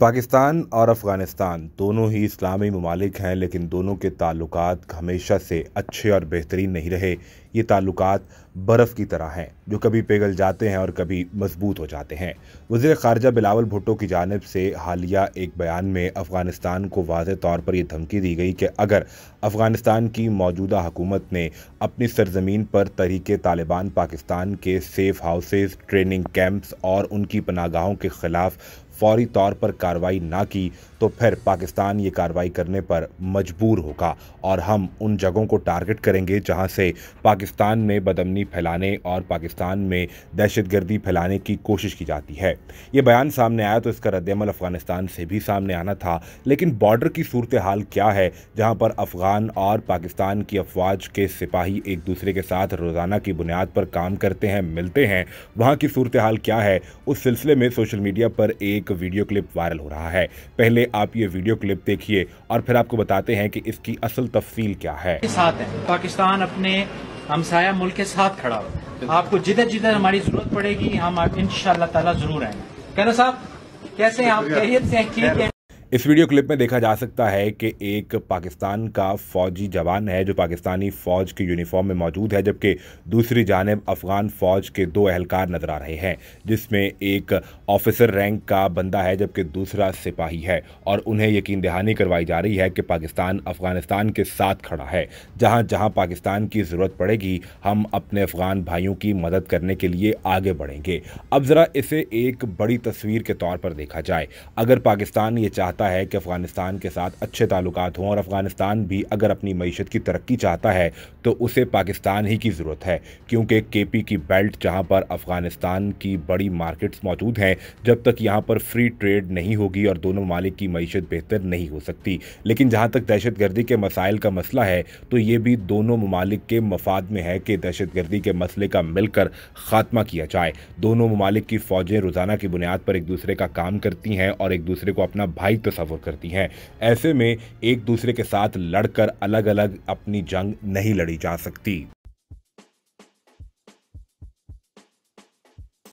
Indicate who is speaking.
Speaker 1: पाकिस्तान और अफ़गानिस्तान दोनों ही इस्लामी ममालिक हैं लेकिन दोनों के ताल्लुक हमेशा से अच्छे और बेहतरीन नहीं रहे ये ताल्लुक बर्फ़ की तरह हैं जो कभी पिघल जाते हैं और कभी मजबूत हो जाते हैं वजी खारजा बिलावल भुट्टो की जानब से हालिया एक बयान में अफ़गानिस्तान को वाज तौर पर यह धमकी दी गई कि अगर अफ़गानिस्तान की मौजूदा हुकूमत ने अपनी सरजमीन पर तरीक़े तालिबान पाकिस्तान के सेफ हाउसेज ट्रेनिंग कैंप्स और उनकी पनागाहों के ख़िलाफ़ फौरी तौर पर कार्रवाई ना की तो फिर पाकिस्तान ये कार्रवाई करने पर मजबूर होगा और हम उन जगहों को टारगेट करेंगे जहां से पाकिस्तान में बदमनी फैलाने और पाकिस्तान में दहशतगर्दी फैलाने की कोशिश की जाती है ये बयान सामने आया तो इसका रद्दमल अफगानिस्तान से भी सामने आना था लेकिन बॉर्डर की सूरत हाल क्या है जहाँ पर अफगान और पाकिस्तान की अफवाज के सिपाही एक दूसरे के साथ रोज़ाना की बुनियाद पर काम करते हैं मिलते हैं वहाँ की सूरत हाल क्या है उस सिलसिले में सोशल मीडिया पर एक वीडियो क्लिप वायरल हो रहा है पहले आप ये वीडियो क्लिप देखिए और फिर आपको बताते हैं कि इसकी असल तफसील क्या है
Speaker 2: साथ है पाकिस्तान अपने हमसाया मुल्क के साथ खड़ा हो आपको जिधर जिधर हमारी जरूरत पड़ेगी हम इन ताला जरूर आएंगे कहना साहब कैसे आप कैरियर से
Speaker 1: इस वीडियो क्लिप में देखा जा सकता है कि एक पाकिस्तान का फौजी जवान है जो पाकिस्तानी फ़ौज के यूनिफॉर्म में मौजूद है जबकि दूसरी जानब अफगान फ़ौज के दो एहलकार नजर आ रहे हैं जिसमें एक ऑफिसर रैंक का बंदा है जबकि दूसरा सिपाही है और उन्हें यकीन दहानी करवाई जा रही है कि पाकिस्तान अफगानिस्तान के साथ खड़ा है जहाँ जहाँ पाकिस्तान की ज़रूरत पड़ेगी हम अपने अफगान भाइयों की मदद करने के लिए आगे बढ़ेंगे अब ज़रा इसे एक बड़ी तस्वीर के तौर पर देखा जाए अगर पाकिस्तान ये चाहता चाहता है कि अफ़गानिस्तान के साथ अच्छे ताल्लुक हों और अफ़गानिस्तान भी अगर अपनी मीशत की तरक्की चाहता है तो उसे पाकिस्तान ही की ज़रूरत है क्योंकि के पी की बेल्ट जहाँ पर अफ़गानिस्तान की बड़ी मार्केट्स मौजूद हैं जब तक यहाँ पर फ्री ट्रेड नहीं होगी और दोनों ममालिक की मीशत बेहतर नहीं हो सकती लेकिन जहाँ तक दहशत गर्दी के मसाइल का मसला है तो ये भी दोनों ममालिक के मफाद में है कि दहशत गर्दी के मसले का मिलकर ख़ात्मा किया जाए दोनों ममालिक की फ़ौजें रोज़ाना की बुनियाद पर एक दूसरे का काम करती हैं और एक दूसरे को अपना भाई तो तस्वुर करती हैं ऐसे में एक दूसरे के साथ लड़कर अलग अलग अपनी जंग नहीं लड़ी जा सकती